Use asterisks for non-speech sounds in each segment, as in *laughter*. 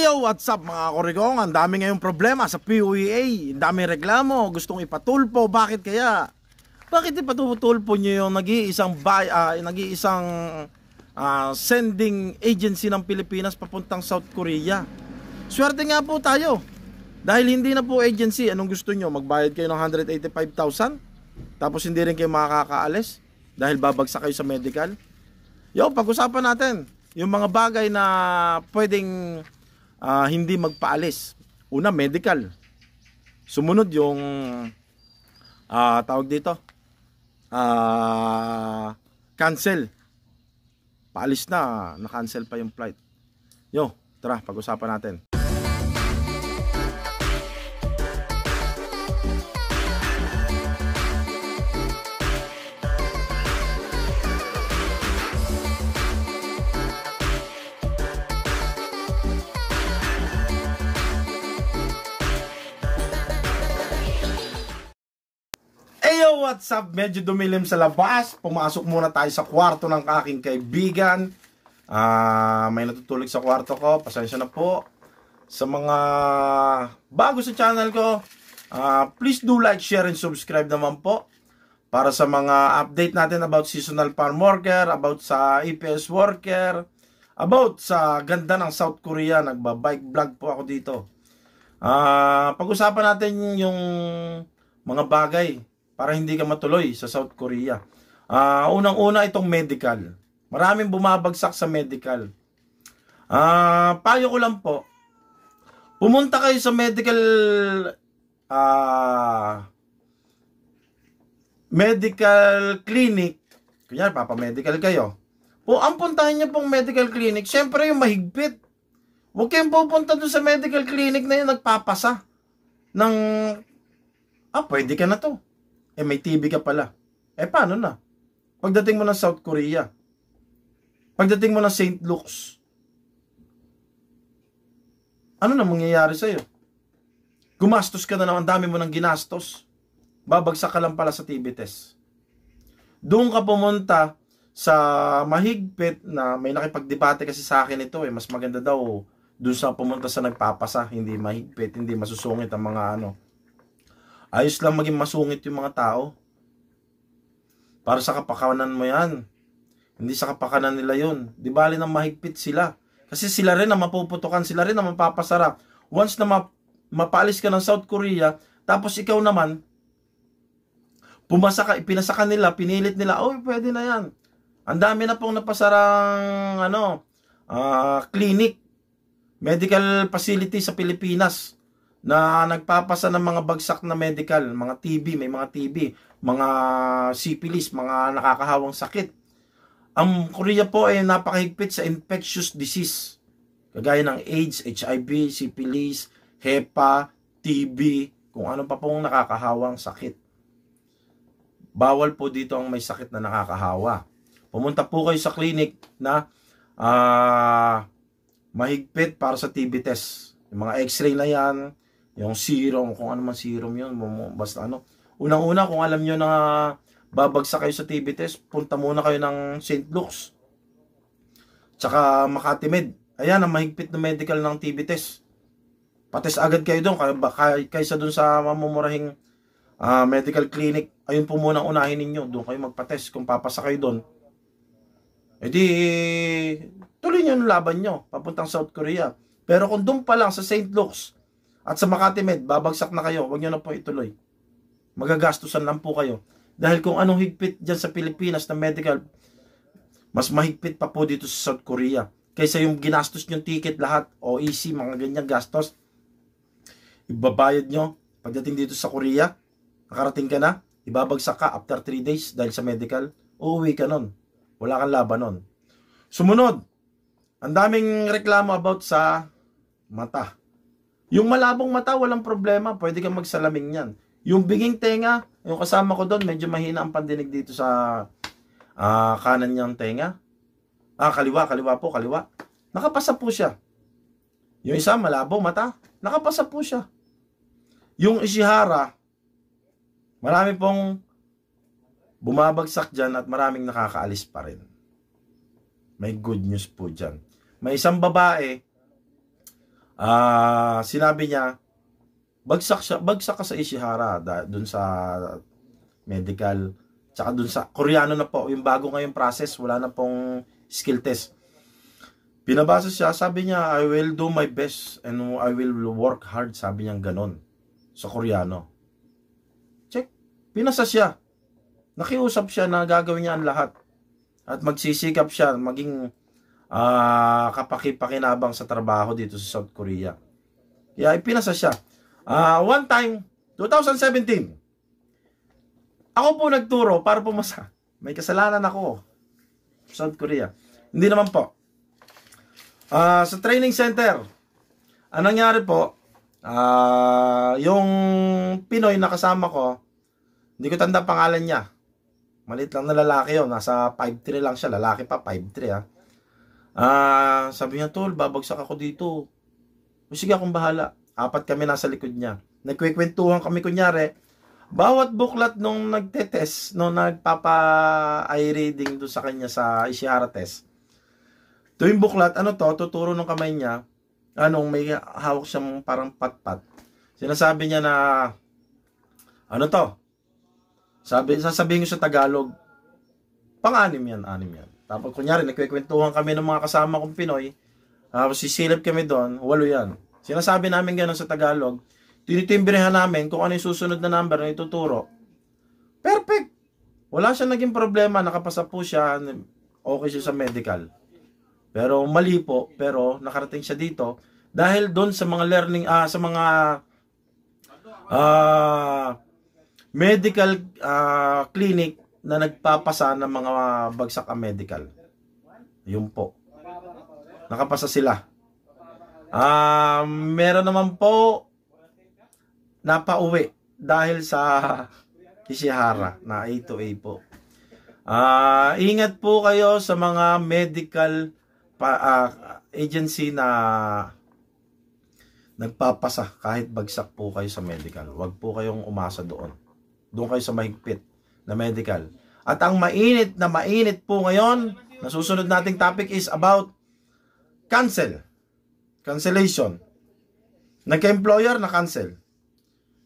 Yo, what's up mga kurigong? Ang dami ngayong problema sa PUEA. Ang dami reklamo. Gustong ipatulpo. Bakit kaya? Bakit ipatutulpo nyo yung nag-iisang, uh, nag-iisang uh, sending agency ng Pilipinas papuntang South Korea? Swerte nga po tayo. Dahil hindi na po agency, anong gusto nyo? Magbayad kayo ng 185,000? Tapos hindi rin kayo makakaalis? Dahil babagsak kayo sa medical? Yo, pag-usapan natin yung mga bagay na pwedeng uh, hindi magpaalis. Una, medical. Sumunod yung uh, tawag dito uh, cancel paalis na na cancel pa yung flight yo tara pag-usapan natin what's up? Medyo dumilim sa labas. Pumasok muna tayo sa kwarto ng aking kaibigan. Uh, may natutulog sa kwarto ko. Pasensya na po. Sa mga bago sa channel ko, uh, please do like, share, and subscribe naman po. Para sa mga update natin about seasonal farm worker, about sa EPS worker, about sa ganda ng South Korea. Nagba-bike vlog po ako dito. Uh, pag-usapan natin yung mga bagay para hindi ka matuloy sa South Korea. Uh, Unang-una itong medical. Maraming bumabagsak sa medical. Uh, payo ko lang po, pumunta kayo sa medical uh, medical clinic. Kunyari, papa-medical kayo. O ang puntahan niyo pong medical clinic, syempre yung mahigpit. Huwag kayong pupunta doon sa medical clinic na yung nagpapasa ng, ah, pwede ka na to. Eh may TV ka pala. Eh paano na? Pagdating mo ng South Korea, pagdating mo ng St. Luke's, ano na mangyayari sa iyo? Gumastos ka na naman, dami mo ng ginastos. Babagsak ka lang pala sa TV test. Doon ka pumunta sa mahigpit na may nakipagdebate kasi sa akin ito eh. Mas maganda daw doon sa pumunta sa nagpapasa. Hindi mahigpit, hindi masusungit ang mga ano, Ayos lang maging masungit yung mga tao. Para sa kapakanan mo yan. Hindi sa kapakanan nila yun. Di bali na mahigpit sila. Kasi sila rin ang mapuputukan, sila rin ang mapapasarap. Once na ma- mapalis ka ng South Korea, tapos ikaw naman, pumasa ka, pinasa nila, pinilit nila, oh, pwede na yan. Ang dami na pong napasarang, ano, uh, clinic, medical facility sa Pilipinas na nagpapasa ng mga bagsak na medical, mga TB, may mga TB, mga syphilis, mga nakakahawang sakit. Ang Korea po ay napakahigpit sa infectious disease, kagaya ng AIDS, HIV, syphilis, HEPA, TB, kung ano pa pong nakakahawang sakit. Bawal po dito ang may sakit na nakakahawa. Pumunta po kayo sa clinic na uh, mahigpit para sa TB test. Yung mga x-ray na yan, yung serum, kung ano man serum yun, basta ano. Unang-una, kung alam nyo na babagsak kayo sa TB test, punta muna kayo ng St. Luke's. Tsaka Makati Med. Ayan, ang mahigpit na medical ng TB test. Pates agad kayo doon, kaysa doon sa mamumurahing uh, medical clinic. Ayun po muna unahin ninyo. Doon kayo magpatest. Kung papasa kayo doon, edi tuloy nyo yung laban nyo, papuntang South Korea. Pero kung doon pa lang sa St. Luke's, at sa Makati Med, babagsak na kayo. Huwag nyo na po ituloy. Magagastusan lang po kayo. Dahil kung anong higpit dyan sa Pilipinas na medical, mas mahigpit pa po dito sa South Korea. Kaysa yung ginastos yung ticket lahat, OEC, mga ganyan gastos, ibabayad nyo. Pagdating dito sa Korea, nakarating ka na, ibabagsak ka after 3 days dahil sa medical, uuwi ka nun. Wala kang laban nun. Sumunod, ang daming reklamo about sa mata. Yung malabong mata, walang problema. Pwede kang magsalamin yan. Yung biging tenga, yung kasama ko doon, medyo mahina ang pandinig dito sa uh, kanan niyang tenga. Ah, kaliwa, kaliwa po, kaliwa. Nakapasa po siya. Yung isa, malabong mata. Nakapasa po siya. Yung Ishihara, marami pong bumabagsak dyan at maraming nakakaalis pa rin. May good news po dyan. May isang babae uh, sinabi niya, bagsak, siya, bagsak ka sa Ishihara doon sa medical. Tsaka doon sa Koreano na po, yung bago ngayong process, wala na pong skill test. Pinabasa siya, sabi niya, I will do my best and I will work hard, sabi niya ganon. Sa Koreano. Check. Pinasa siya. Nakiusap siya na gagawin niya ang lahat. At magsisikap siya, maging uh, kapakipakinabang sa trabaho dito sa South Korea. Kaya ipinasa siya. Uh, one time, 2017, ako po nagturo para pumasa. May kasalanan ako. South Korea. Hindi naman po. Uh, sa training center, ang nangyari po, uh, yung Pinoy na kasama ko, hindi ko tanda pangalan niya. Malit lang na lalaki yun. Nasa 5'3 lang siya. Lalaki pa, 5'3 ha. Ah, sabi niya, tol, babagsak ako dito. O oh, sige, akong bahala. Apat kami nasa likod niya. Nagkwekwentuhan kami kunyari. Bawat buklat nung nagtetest, nung nagpapa-eye reading doon sa kanya sa Ishihara test, tuwing buklat, ano to, tuturo ng kamay niya, anong may hawak siyang parang patpat. Sinasabi niya na, ano to? Sabi, sasabihin ko sa Tagalog, pang-anim yan, anim yan. Tapos kunyari, nagkwekwentuhan kami ng mga kasama kong Pinoy, tapos sisilip kami doon, walo yan. Sinasabi namin ganun sa Tagalog, tinitimbrehan namin kung ano yung susunod na number na ituturo. Perfect! Wala siya naging problema, nakapasa po siya, okay siya sa medical. Pero mali po, pero nakarating siya dito dahil doon sa mga learning, ah, sa mga ah, medical ah, clinic na nagpapasa ng mga bagsak ang medical. Yun po. Nakapasa sila. Uh, meron naman po napauwi dahil sa *laughs* Ishihara na A2A po. Uh, ingat po kayo sa mga medical pa, uh, agency na nagpapasa kahit bagsak po kayo sa medical. Huwag po kayong umasa doon. Doon kayo sa mahigpit na medical. At ang mainit na mainit po ngayon, nasusunod nating topic is about cancel. Cancellation. Nagka-employer, na-cancel.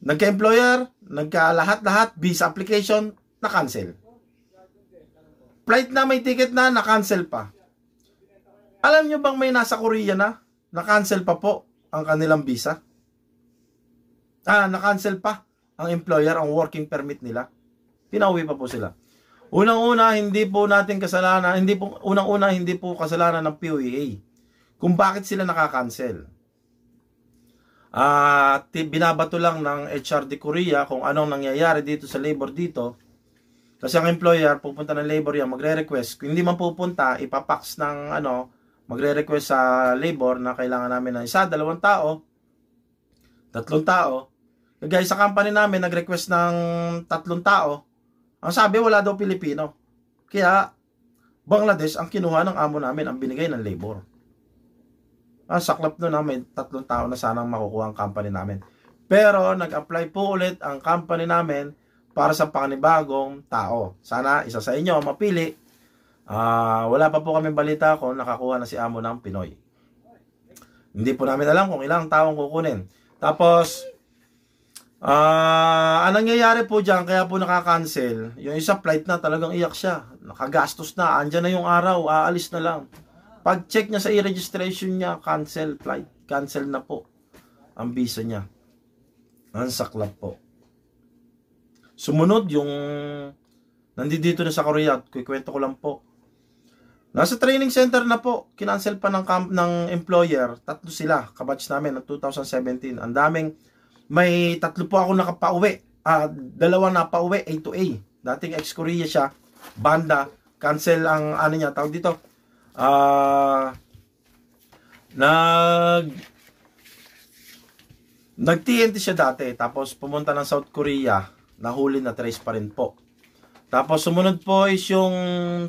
Nagka-employer, nagka-lahat-lahat, visa application, na-cancel. Flight na may ticket na, na-cancel pa. Alam nyo bang may nasa Korea na, na-cancel pa po ang kanilang visa? Ah, na-cancel pa ang employer ang working permit nila. Pinauwi pa po sila. Unang-una, hindi po natin kasalanan, hindi po, unang-una, hindi po kasalanan ng POEA kung bakit sila nakakancel. At uh, binabato lang ng HRD Korea kung anong nangyayari dito sa labor dito. Kasi ang employer, pupunta ng labor yan, magre-request. Kung hindi man pupunta, ipapax ng ano, magre-request sa labor na kailangan namin ng isa, dalawang tao, tatlong tao. Guys, sa company namin, nag-request ng tatlong tao, ang sabi, wala daw Pilipino. Kaya, Bangladesh ang kinuha ng amo namin, ang binigay ng labor. Ang saklap nun na ah, may tatlong tao na sanang makukuha ang company namin. Pero nag-apply po ulit ang company namin para sa panibagong tao. Sana isa sa inyo mapili. Uh, wala pa po kami balita kung nakakuha na si amo ng Pinoy. Hindi po namin alam kung ilang taong kukunin. Tapos, Ah, uh, nangyayari po diyan kaya po nakakancel? Yung isa flight na talagang iyak siya. Nakagastos na, andiyan na yung araw, aalis na lang. Pag-check niya sa e-registration niya, cancel flight, cancel na po ang visa niya. Ang saklap po. Sumunod yung nandito na sa Korea, kukwento ko lang po. Nasa training center na po, kinancel pa ng, camp, ng employer, tatlo sila, kabatch namin ng 2017. Ang daming may tatlo po ako nakapauwi. Uh, dalawa na pauwi, A to A. Dating ex-Korea siya, banda, cancel ang ano niya, tawag dito. Uh, nag nag TNT siya dati, tapos pumunta ng South Korea, nahuli na trace pa rin po. Tapos sumunod po is yung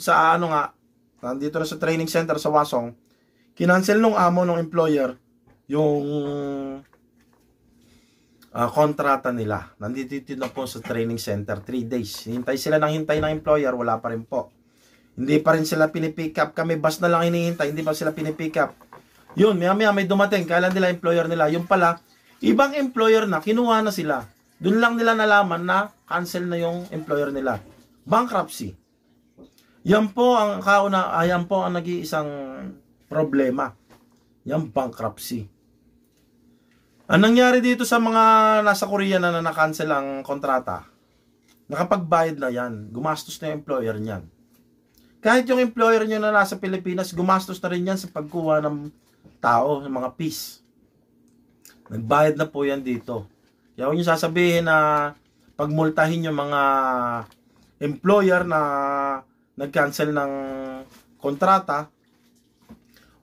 sa ano nga, nandito na sa training center sa Wasong, kinancel nung amo ng employer yung uh, kontrata nila. Nandito na po sa training center, 3 days. Hintay sila ng hintay ng employer, wala pa rin po. Hindi pa rin sila pinipick up. Kami bus na lang hinihintay, hindi pa sila pinipick up. Yun, maya maya may dumating, kala nila employer nila. Yung pala, ibang employer na, kinuha na sila. Doon lang nila nalaman na cancel na yung employer nila. Bankruptcy. Yan po ang kauna, ayan ah, po ang nag-iisang problema. Yan bankruptcy. Ang nangyari dito sa mga nasa Korea na na-cancel ang kontrata, nakapagbayad na yan, gumastos na yung employer niyan. Kahit yung employer niyo na nasa Pilipinas, gumastos na rin yan sa pagkuha ng tao, ng mga piece. Nagbayad na po yan dito. Kaya huwag sasabihin na pagmultahin yung mga employer na nag-cancel ng kontrata,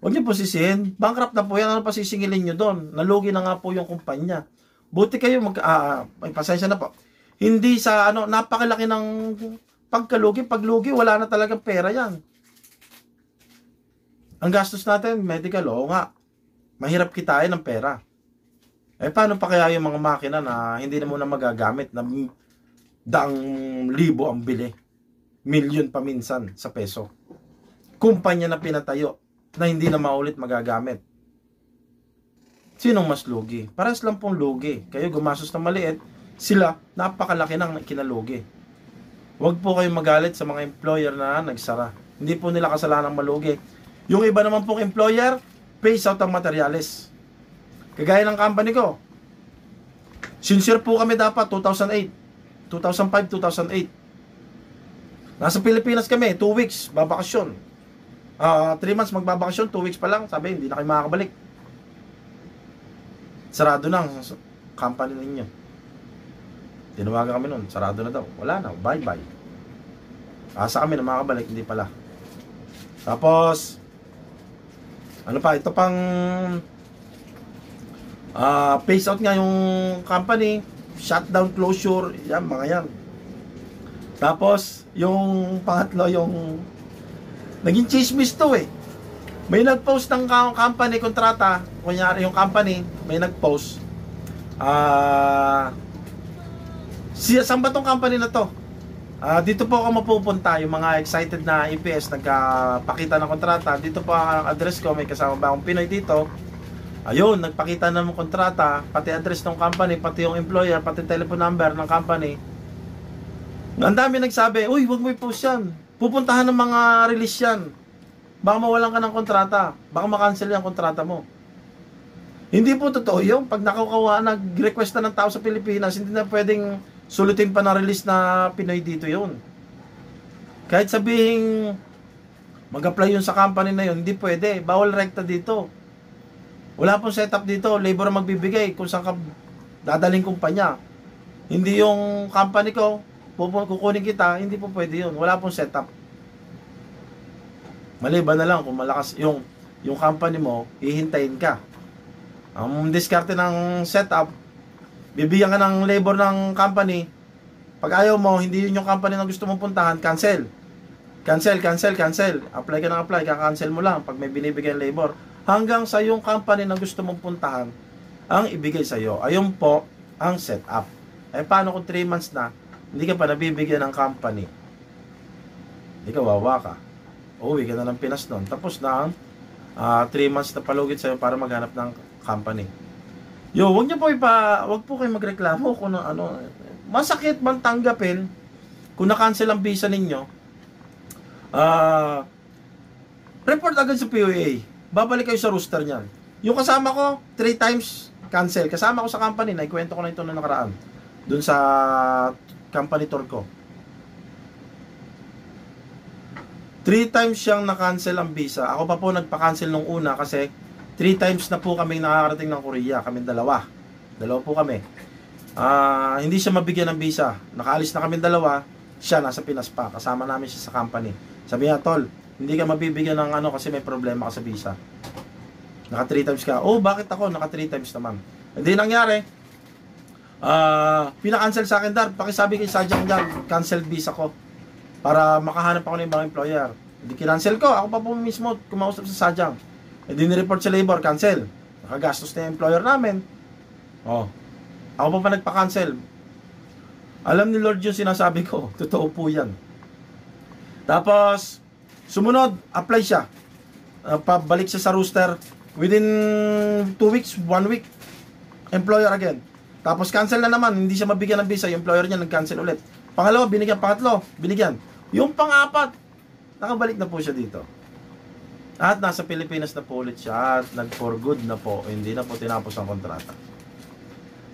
Huwag niyo posisihin. Bankrupt na po yan. Ano pa pasisingilin niyo doon? Nalugi na nga po yung kumpanya. Buti kayo mag... Uh, ay, pasensya na po. Hindi sa ano, napakalaki ng pagkalugi. Paglugi, wala na talagang pera yan. Ang gastos natin, medical, oo nga. Mahirap kitain ng pera. Eh, paano pa kaya yung mga makina na hindi na muna magagamit na daang libo ang bili? Million pa minsan sa peso. Kumpanya na pinatayo na hindi na maulit magagamit. Sinong mas lugi? Paras lang pong lugi. Kayo gumasos na maliit, sila napakalaki ng kinalugi. Huwag po kayong magalit sa mga employer na nagsara. Hindi po nila kasalanan malugi. Yung iba naman pong employer, pays out ang materialis. Kagaya ng company ko, sincere po kami dapat 2008, 2005, 2008. Nasa Pilipinas kami, 2 weeks, babakasyon uh, ah, 3 months magbabakasyon, 2 weeks pa lang, sabi, hindi na kayo makakabalik. Sarado na ang company ninyo. Tinawagan kami noon, sarado na daw. Wala na, bye-bye. Asa kami na makakabalik, hindi pala. Tapos, ano pa, ito pang uh, phase out nga yung company, shutdown, closure, yan, mga yan. Tapos, yung pangatlo, yung Naging chismis to eh. May nag-post ng company kontrata, kunyari yung company, may nag-post. Ah, uh, siya saan ba tong company na to? Uh, dito po ako mapupunta, yung mga excited na EPS nagpakita ng kontrata. Dito po ang address ko, may kasama ba akong Pinoy dito? Ayun, nagpakita na ng kontrata, pati address ng company, pati yung employer, pati telephone number ng company. Ang dami nagsabi, uy, wag mo i-post yan. Pupuntahan ng mga release yan. Baka mawalan ka ng kontrata. Baka makancel yung kontrata mo. Hindi po totoo yung Pag nakakawa, nag-request na ng tao sa Pilipinas, hindi na pwedeng sulutin pa na release na Pinoy dito yon. Kahit sabihin mag-apply yun sa company na yon, hindi pwede. Bawal rekta dito. Wala pong setup dito. Labor ang magbibigay kung saan ka dadaling kumpanya. Hindi yung company ko, kukunin kita, hindi po pwede yun. Wala pong setup. Maliban na lang kung malakas yung yung company mo, hihintayin ka. Ang um, diskarte ng setup, bibigyan ka ng labor ng company, pag ayaw mo, hindi yun yung company na gusto mong puntahan, cancel. Cancel, cancel, cancel. Apply ka ng apply, kakancel mo lang pag may binibigay labor. Hanggang sa yung company na gusto mong puntahan, ang ibigay sa'yo. Ayun po, ang setup. Eh, paano kung 3 months na, hindi ka pa nabibigyan ng company. Hindi ka wawa ka. Uwi ka na ng Pinas noon. Tapos na ang 3 uh, ah, months na palugit sa'yo para maghanap ng company. Yo, wag niyo po ipa, wag po kayo magreklamo kung na, ano, ano, masakit man tanggapin kung na-cancel ang visa ninyo. Ah, uh, report agad sa POA. Babalik kayo sa rooster niyan. Yung kasama ko, 3 times cancel. Kasama ko sa company, naikwento ko na ito na nakaraan. Doon sa company tour ko. Three times siyang na-cancel ang visa. Ako pa po nagpa-cancel nung una kasi three times na po kami nakakarating ng Korea. Kami dalawa. Dalawa po kami. Uh, hindi siya mabigyan ng visa. Nakaalis na kami dalawa. Siya nasa Pinas pa. Kasama namin siya sa company. Sabi niya, Tol, hindi ka mabibigyan ng ano kasi may problema ka sa visa. Naka 3 times ka. Oh, bakit ako? Naka 3 times naman. Hindi nangyari. Uh, pina-cancel sa akin, Dar. Pakisabi kay Sajang Dar, cancel visa ko. Para makahanap ako ng ibang employer. Hindi kinancel ko. Ako pa po mismo kumausap sa Sajang. E eh, di nireport sa labor, cancel. Nakagastos na yung employer namin. Oh. Ako pa pa nagpa-cancel. Alam ni Lord yung sinasabi ko. *laughs* Totoo po yan. Tapos, sumunod, apply siya. Uh, pabalik siya sa rooster. Within 2 weeks, 1 week, employer again. Tapos cancel na naman, hindi siya mabigyan ng visa, yung employer niya nag-cancel ulit. Pangalawa, binigyan. Pangatlo, binigyan. Yung pangapat, nakabalik na po siya dito. At nasa Pilipinas na po ulit siya at nag-for good na po. Hindi na po tinapos ang kontrata.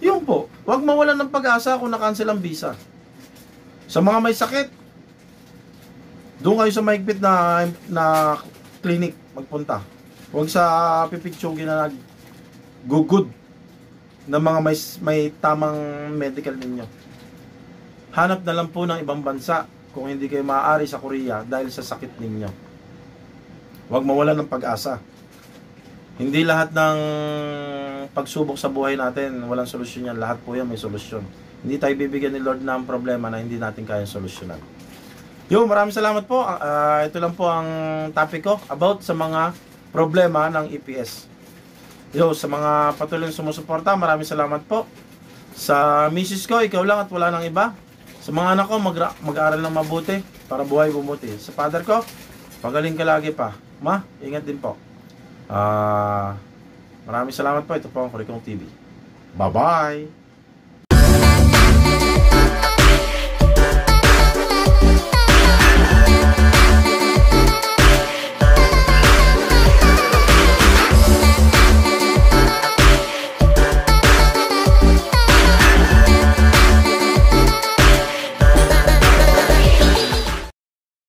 Yun po, wag mawalan ng pag-asa kung na-cancel ang visa. Sa mga may sakit, doon kayo sa maigpit na, na clinic magpunta. Huwag sa pipitsugin na nag-good ng mga may, may tamang medical ninyo. Hanap na lang po ng ibang bansa kung hindi kayo maaari sa Korea dahil sa sakit ninyo. Huwag mawala ng pag-asa. Hindi lahat ng pagsubok sa buhay natin, walang solusyon yan. Lahat po yan may solusyon. Hindi tayo bibigyan ni Lord ng problema na hindi natin kayang solusyonan. Yo, maraming salamat po. Uh, ito lang po ang topic ko about sa mga problema ng EPS. Yo, sa mga patuloy sumusuporta, maraming salamat po. Sa misis ko, ikaw lang at wala nang iba. Sa mga anak ko, mag- mag-aral ng mabuti para buhay bumuti. Sa father ko, pagaling ka lagi pa. Ma, ingat din po. Ah, uh, maraming salamat po. Ito po ang Kurikong TV. Bye-bye!